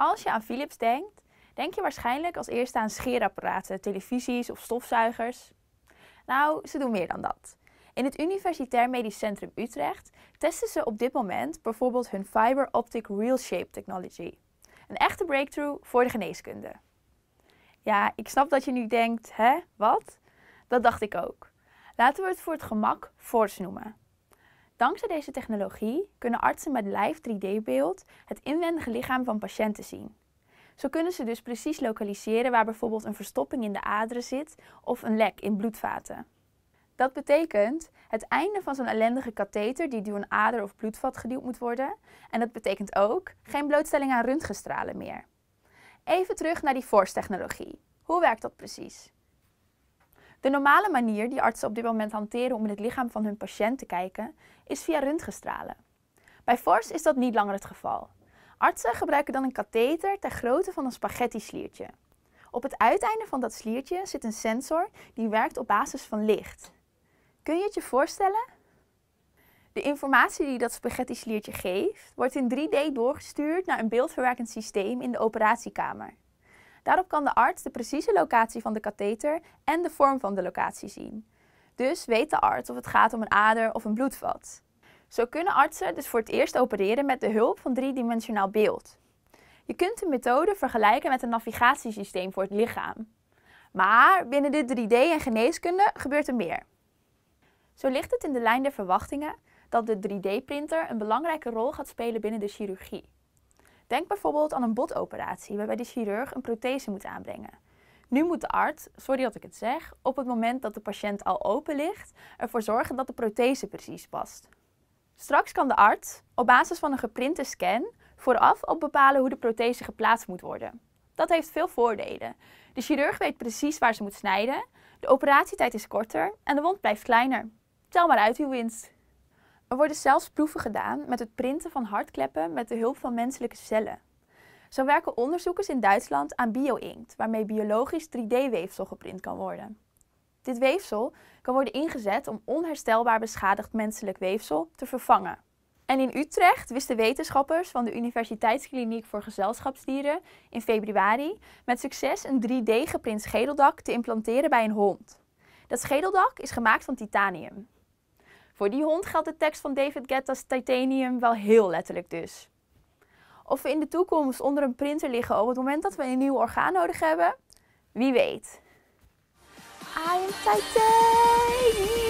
Als je aan Philips denkt, denk je waarschijnlijk als eerste aan scheerapparaten, televisies of stofzuigers. Nou, ze doen meer dan dat. In het Universitair Medisch Centrum Utrecht testen ze op dit moment bijvoorbeeld hun Fiber Optic Real Shape Technology. Een echte breakthrough voor de geneeskunde. Ja, ik snap dat je nu denkt, hè, wat? Dat dacht ik ook. Laten we het voor het gemak FORCE noemen. Dankzij deze technologie kunnen artsen met live 3D-beeld het inwendige lichaam van patiënten zien. Zo kunnen ze dus precies lokaliseren waar bijvoorbeeld een verstopping in de aderen zit of een lek in bloedvaten. Dat betekent het einde van zo'n ellendige katheter die door een ader of bloedvat geduwd moet worden. En dat betekent ook geen blootstelling aan röntgenstralen meer. Even terug naar die FORCE-technologie. Hoe werkt dat precies? De normale manier die artsen op dit moment hanteren om in het lichaam van hun patiënt te kijken, is via röntgenstralen. Bij FORS is dat niet langer het geval. Artsen gebruiken dan een katheter ter grootte van een spaghetti-sliertje. Op het uiteinde van dat sliertje zit een sensor die werkt op basis van licht. Kun je het je voorstellen? De informatie die dat spaghetti-sliertje geeft, wordt in 3D doorgestuurd naar een beeldverwerkend systeem in de operatiekamer. Daarop kan de arts de precieze locatie van de katheter en de vorm van de locatie zien. Dus weet de arts of het gaat om een ader of een bloedvat. Zo kunnen artsen dus voor het eerst opereren met de hulp van driedimensionaal beeld. Je kunt de methode vergelijken met een navigatiesysteem voor het lichaam. Maar binnen de 3D en geneeskunde gebeurt er meer. Zo ligt het in de lijn der verwachtingen dat de 3D-printer een belangrijke rol gaat spelen binnen de chirurgie. Denk bijvoorbeeld aan een botoperatie waarbij de chirurg een prothese moet aanbrengen. Nu moet de arts, sorry dat ik het zeg, op het moment dat de patiënt al open ligt, ervoor zorgen dat de prothese precies past. Straks kan de arts op basis van een geprinte scan vooraf al bepalen hoe de prothese geplaatst moet worden. Dat heeft veel voordelen. De chirurg weet precies waar ze moet snijden, de operatietijd is korter en de wond blijft kleiner. Tel maar uit uw winst. Er worden zelfs proeven gedaan met het printen van hartkleppen met de hulp van menselijke cellen. Zo werken onderzoekers in Duitsland aan bio-inkt, waarmee biologisch 3D-weefsel geprint kan worden. Dit weefsel kan worden ingezet om onherstelbaar beschadigd menselijk weefsel te vervangen. En in Utrecht wisten wetenschappers van de Universiteitskliniek voor Gezelschapsdieren in februari met succes een 3D-geprint schedeldak te implanteren bij een hond. Dat schedeldak is gemaakt van titanium. Voor die hond geldt de tekst van David Guetta's Titanium wel heel letterlijk dus. Of we in de toekomst onder een printer liggen op het moment dat we een nieuw orgaan nodig hebben? Wie weet. I am Titanium!